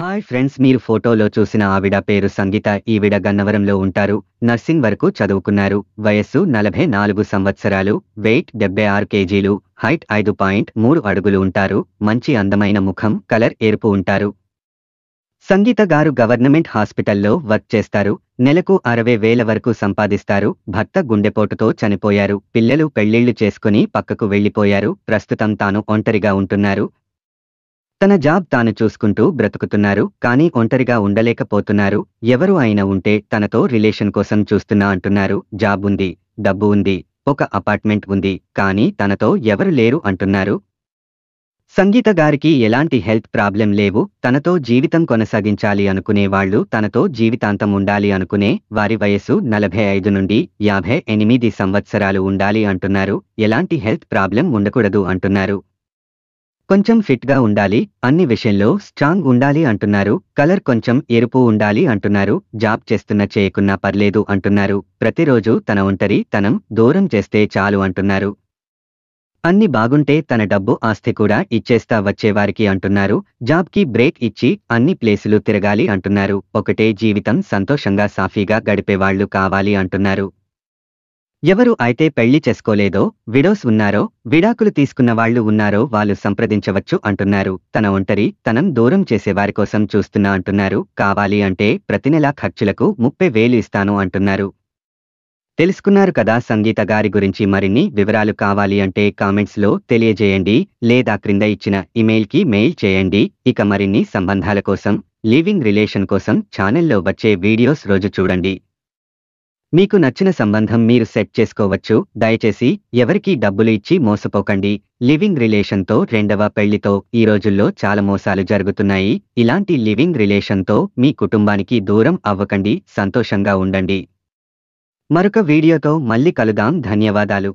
hi friends మీరు ఫోటోలో చూసిన ఆవిడ పేరు సంగీత ఈవిడ గన్నవరంలో ఉంటారు నర్సింగ్ వరకు చదువుకున్నారు వయస్సు నలభై నాలుగు సంవత్సరాలు వెయిట్ డెబ్బై ఆరు కేజీలు హైట్ ఐదు పాయింట్ మూడు అడుగులు ఉంటారు మంచి అందమైన ముఖం కలర్ ఎరుపు ఉంటారు సంగీత గారు గవర్నమెంట్ హాస్పిటల్లో వర్క్ చేస్తారు నెలకు అరవై వేల వరకు సంపాదిస్తారు భర్త గుండెపోటుతో చనిపోయారు పిల్లలు పెళ్లిళ్లు చేసుకుని పక్కకు వెళ్లిపోయారు ప్రస్తుతం తాను ఒంటరిగా ఉంటున్నారు తన జాబ్ తాను చూసుకుంటూ బ్రతుకుతున్నారు కానీ ఒంటరిగా ఉండలేకపోతున్నారు ఎవరు అయినా ఉంటే తనతో రిలేషన్ కోసం చూస్తున్నా అంటున్నారు జాబ్ ఉంది డబ్బు ఉంది ఒక అపార్ట్మెంట్ ఉంది కానీ తనతో ఎవరు లేరు అంటున్నారు సంగీత గారికి ఎలాంటి హెల్త్ ప్రాబ్లం లేవు తనతో జీవితం కొనసాగించాలి అనుకునే వాళ్ళు తనతో జీవితాంతం ఉండాలి అనుకునే వారి వయస్సు నలభై ఐదు నుండి యాభై ఎనిమిది సంవత్సరాలు ఉండాలి అంటున్నారు ఎలాంటి హెల్త్ ప్రాబ్లం ఉండకూడదు అంటున్నారు కొంచెం ఫిట్గా ఉండాలి అన్ని విషయంలో స్ట్రాంగ్ ఉండాలి అంటున్నారు కలర్ కొంచెం ఎరుపు ఉండాలి అంటున్నారు జాబ్ చేస్తున్న చేయకున్నా పర్లేదు అంటున్నారు ప్రతిరోజు తన ఒంటరి తనం దూరం చేస్తే చాలు అంటున్నారు అన్ని బాగుంటే తన డబ్బు ఆస్తి కూడా ఇచ్చేస్తా వచ్చేవారికి అంటున్నారు జాబ్కి బ్రేక్ ఇచ్చి అన్ని ప్లేసులు తిరగాలి అంటున్నారు ఒకటే జీవితం సంతోషంగా సాఫీగా గడిపేవాళ్లు కావాలి అంటున్నారు ఎవరు అయితే పెళ్లి చేసుకోలేదో విడోస్ ఉన్నారో విడాకులు తీసుకున్న వాళ్లు ఉన్నారో వాళ్ళు సంప్రదించవచ్చు అంటున్నారు తన ఒంటరి తనం దూరం చేసేవారి కోసం చూస్తున్నా అంటున్నారు కావాలి అంటే ప్రతి నెలా ఖర్చులకు ముప్పై వేలు ఇస్తాను అంటున్నారు తెలుసుకున్నారు కదా సంగీత గారి గురించి మరిన్ని వివరాలు కావాలి అంటే కామెంట్స్లో తెలియజేయండి లేదా క్రింద ఇచ్చిన ఇమెయిల్కి మెయిల్ చేయండి ఇక మరిన్ని సంబంధాల కోసం లివింగ్ రిలేషన్ కోసం ఛానల్లో వచ్చే వీడియోస్ రోజు చూడండి మీకు నచ్చిన సంబంధం మీరు సెట్ చేసుకోవచ్చు దయచేసి ఎవరికీ డబ్బులు ఇచ్చి మోసపోకండి లివింగ్ రిలేషన్తో రెండవ పెళ్లితో ఈ రోజుల్లో చాలా మోసాలు జరుగుతున్నాయి ఇలాంటి లివింగ్ రిలేషన్తో మీ కుటుంబానికి దూరం అవ్వకండి సంతోషంగా ఉండండి మరొక వీడియోతో మళ్ళీ కలుదాం ధన్యవాదాలు